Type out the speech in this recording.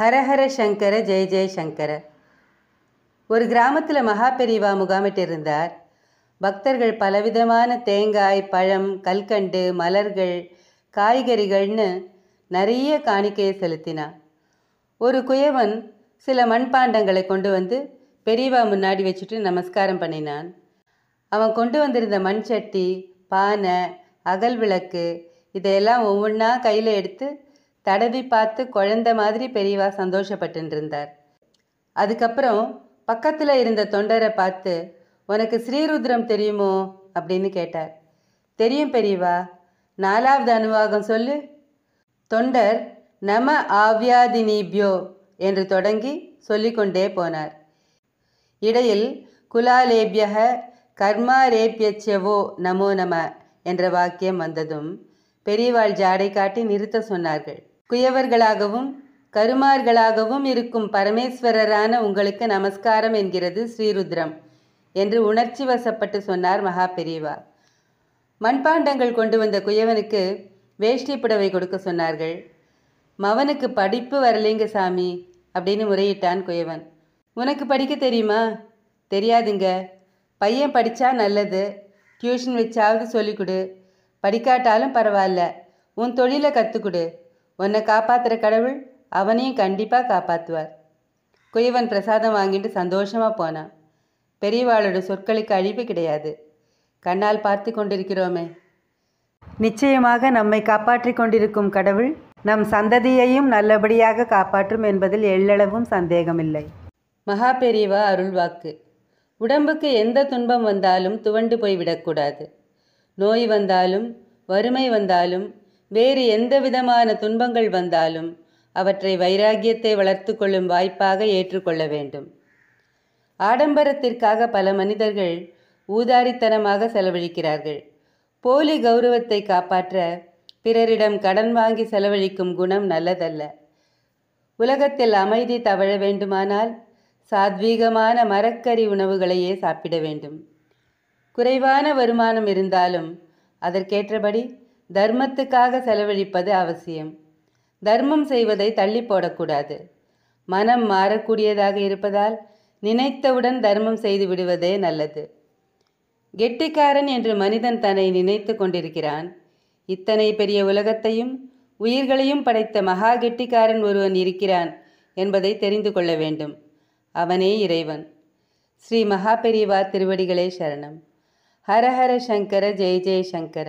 ஹரஹர சங்கர ஜெய சங்கர ஒரு கிராமத்தில் மகா பெரிவா முகாமிட்டிருந்தார் பக்தர்கள் பலவிதமான தேங்காய் பழம் கல்கண்டு மலர்கள் காய்கறிகள்னு நிறைய காணிக்கையை செலுத்தினான் ஒரு குயவன் சில மண்பாண்டங்களை கொண்டு வந்து பெரியவா முன்னாடி வச்சுட்டு நமஸ்காரம் பண்ணினான் அவன் கொண்டு வந்திருந்த மண் சட்டி பானை அகல் விளக்கு இதையெல்லாம் ஒவ்வொன்றா கையில் எடுத்து தடவி பார்த்து குழந்த மாதிரி பெரியவா சந்தோஷப்பட்டு இருந்தார் அதுக்கப்புறம் பக்கத்தில் இருந்த தொண்டரை பார்த்து உனக்கு ஸ்ரீருத்ரம் தெரியுமோ அப்படின்னு கேட்டார் தெரியும் பெரியவா நாலாவது அனுவாகம் சொல்லு தொண்டர் நம ஆவியாதினிபியோ என்று தொடங்கி சொல்லிக்கொண்டே போனார் இடையில் குலாலேபியக கர்மாரேபியச்சவோ நமோ நம என்ற வாக்கியம் வந்ததும் பெரியவாள் ஜாடை காட்டி நிறுத்த சொன்னார்கள் குயவர்களாகவும் கருமார்களாகவும் இருக்கும் பரமேஸ்வரரான உங்களுக்கு நமஸ்காரம் என்கிறது ஸ்ரீருத்ரம் என்று உணர்ச்சி வசப்பட்டு சொன்னார் மகா பெரியவா மண்பாண்டங்கள் கொண்டு வந்த குயவனுக்கு வேஷ்டி புடவை கொடுக்க சொன்னார்கள் மவனுக்கு படிப்பு வரலைங்க சாமி அப்படின்னு முறையிட்டான் குயவன் உனக்கு படிக்க தெரியுமா தெரியாதுங்க பையன் படித்தா நல்லது டியூஷன் வச்சாவது சொல்லிக் கொடு படிக்காட்டாலும் பரவாயில்ல உன் தொழிலை கற்றுக்கொடு உன்னை காப்பாற்றுற கடவுள் அவனையும் கண்டிப்பாக காப்பாற்றுவார் குயவன் பிரசாதம் வாங்கிட்டு சந்தோஷமாக போனான் பெரியவாளோட சொற்களுக்கு அழிவு கிடையாது கண்ணால் பார்த்து கொண்டிருக்கிறோமே நிச்சயமாக நம்மை காப்பாற்றி கொண்டிருக்கும் கடவுள் நம் சந்ததியையும் நல்லபடியாக காப்பாற்றும் என்பதில் எள்ளளவும் சந்தேகமில்லை மகா பெரியவா அருள்வாக்கு உடம்புக்கு எந்த துன்பம் வந்தாலும் துவண்டு போய்விடக்கூடாது நோய் வந்தாலும் வறுமை வந்தாலும் வேறு எந்த விதமான துன்பங்கள் வந்தாலும் அவற்றை வைராகியத்தை வளர்த்து கொள்ளும் வாய்ப்பாக ஏற்றுக்கொள்ள வேண்டும் ஆடம்பரத்திற்காக பல மனிதர்கள் ஊதாரித்தனமாக செலவழிக்கிறார்கள் போலி கௌரவத்தை காப்பாற்ற பிறரிடம் கடன் வாங்கி செலவழிக்கும் குணம் நல்லதல்ல உலகத்தில் அமைதி தவழ வேண்டுமானால் சாத்வீகமான மரக்கறி உணவுகளையே சாப்பிட வேண்டும் குறைவான வருமானம் இருந்தாலும் அதற்கேற்றபடி தர்மத்துக்காக செலவழிப்பது அவசியம் தர்மம் செய்வதை தள்ளி போடக்கூடாது மனம் மாறக்கூடியதாக இருப்பதால் நினைத்தவுடன் தர்மம் செய்து விடுவதே நல்லது கெட்டிக்காரன் என்று மனிதன் தன்னை நினைத்து கொண்டிருக்கிறான் இத்தனை பெரிய உலகத்தையும் உயிர்களையும் படைத்த மகா கெட்டிக்காரன் ஒருவன் இருக்கிறான் என்பதை தெரிந்து கொள்ள வேண்டும் அவனே இறைவன் ஸ்ரீ மகா பெரியவா திருவடிகளே சரணம் ஹரஹர சங்கர ஜெய ஜெய சங்கர